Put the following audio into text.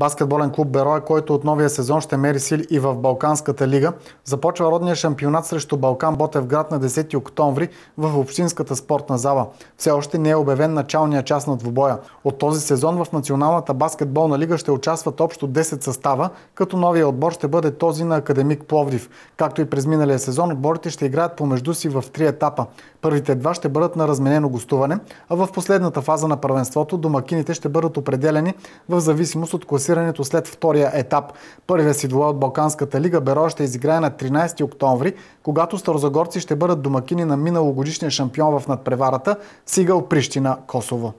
Баскетболен клуб Бероя, който от новия сезон ще мери сили и в Балканската лига, започва родния шампионат срещу Балкан Ботевград на 10 октомври в Общинската спортна зала. Все още не е обявен началния част на двубоя. От този сезон в Националната баскетболна лига ще участват общо 10 състава, като новия отбор ще бъде този на Академик Пловдив. Както и през миналия сезон, отборите ще играят помежду си в три етапа. Първите два ще бъдат на разменено гостуване, а в последната фаза на първенството домакините ще бъдат определени в зависимост от класирането класирането след втория етап. Първия си двоя от Балканската лига Беро ще изиграе на 13 октомври, когато старозагорци ще бъдат домакини на миналогодишния шампион в надпреварата Сигал Прищина, Косово.